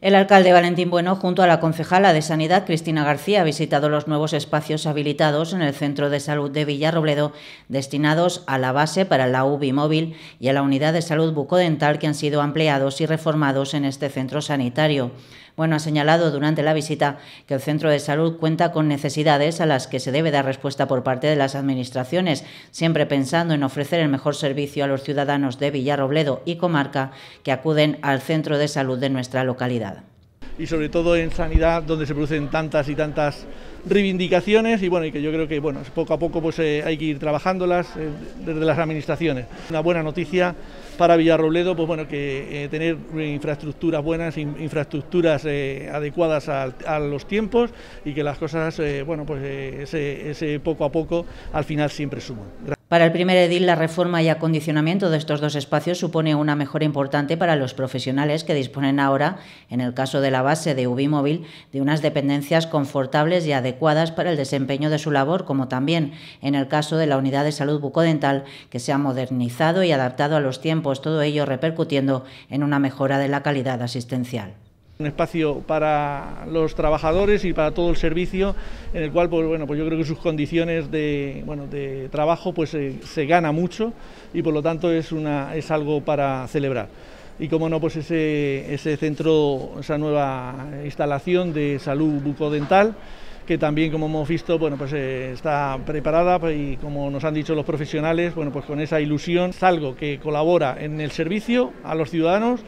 El alcalde Valentín Bueno, junto a la concejala de Sanidad Cristina García, ha visitado los nuevos espacios habilitados en el Centro de Salud de Villarrobledo, destinados a la base para la UBI móvil y a la unidad de salud bucodental que han sido ampliados y reformados en este centro sanitario. Bueno, ha señalado durante la visita que el centro de salud cuenta con necesidades a las que se debe dar respuesta por parte de las administraciones, siempre pensando en ofrecer el mejor servicio a los ciudadanos de Villarobledo y comarca que acuden al centro de salud de nuestra localidad y sobre todo en sanidad donde se producen tantas y tantas reivindicaciones y bueno y que yo creo que bueno poco a poco pues eh, hay que ir trabajándolas eh, desde las administraciones una buena noticia para Villarrobledo pues bueno que eh, tener infraestructuras buenas infraestructuras adecuadas a, los tiempos y que las cosas bueno pues ese, ese, poco a poco al final siempre suman para el primer edil, la reforma y acondicionamiento de estos dos espacios supone una mejora importante para los profesionales que disponen ahora, en el caso de la base de Ubimóvil, de unas dependencias confortables y adecuadas para el desempeño de su labor, como también en el caso de la unidad de salud bucodental, que se ha modernizado y adaptado a los tiempos, todo ello repercutiendo en una mejora de la calidad asistencial. Un espacio para los trabajadores y para todo el servicio, en el cual, pues bueno, pues yo creo que sus condiciones de, bueno, de trabajo pues eh, se gana mucho y por lo tanto es, una, es algo para celebrar y como no, pues ese, ese, centro, esa nueva instalación de salud bucodental que también como hemos visto bueno pues eh, está preparada y como nos han dicho los profesionales bueno pues con esa ilusión es algo que colabora en el servicio a los ciudadanos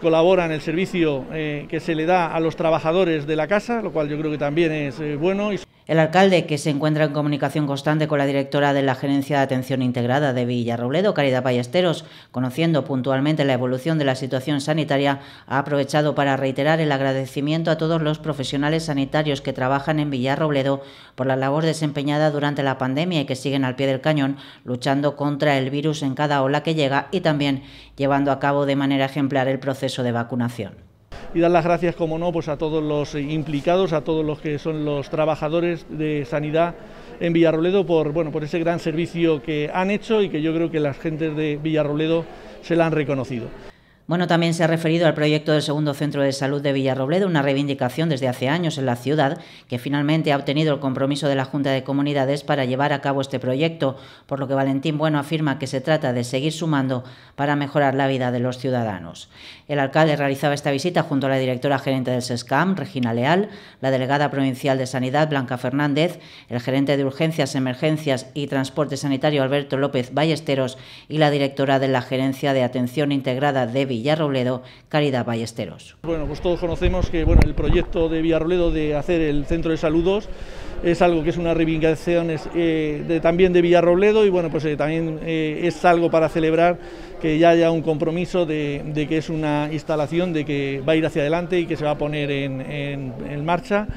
colabora en el servicio eh, que se le da a los trabajadores de la casa, lo cual yo creo que también es eh, bueno. El alcalde, que se encuentra en comunicación constante con la directora de la Gerencia de Atención Integrada de Villarrobledo, Caridad Ballesteros, conociendo puntualmente la evolución de la situación sanitaria, ha aprovechado para reiterar el agradecimiento a todos los profesionales sanitarios que trabajan en Villarrobledo por la labor desempeñada durante la pandemia y que siguen al pie del cañón luchando contra el virus en cada ola que llega y también llevando a cabo de manera ejemplar el proceso de vacunación y dar las gracias, como no, pues a todos los implicados, a todos los que son los trabajadores de sanidad en Villarroledo por, bueno, por ese gran servicio que han hecho y que yo creo que las gentes de Villarroledo se la han reconocido. Bueno, también se ha referido al proyecto del segundo centro de salud de Villarrobledo, una reivindicación desde hace años en la ciudad, que finalmente ha obtenido el compromiso de la Junta de Comunidades para llevar a cabo este proyecto, por lo que Valentín Bueno afirma que se trata de seguir sumando para mejorar la vida de los ciudadanos. El alcalde realizaba esta visita junto a la directora gerente del SESCAM, Regina Leal, la delegada provincial de Sanidad, Blanca Fernández, el gerente de Urgencias, Emergencias y Transporte Sanitario, Alberto López Ballesteros, y la directora de la Gerencia de Atención Integrada de Villarrobledo, Caridad Ballesteros. Bueno, pues todos conocemos que bueno, el proyecto de Villarrobledo de hacer el centro de saludos es algo que es una reivindicación eh, también de Villarrobledo y bueno, pues eh, también eh, es algo para celebrar que ya haya un compromiso de, que es una instalación, de que va a ir hacia adelante y que se va a poner en marcha.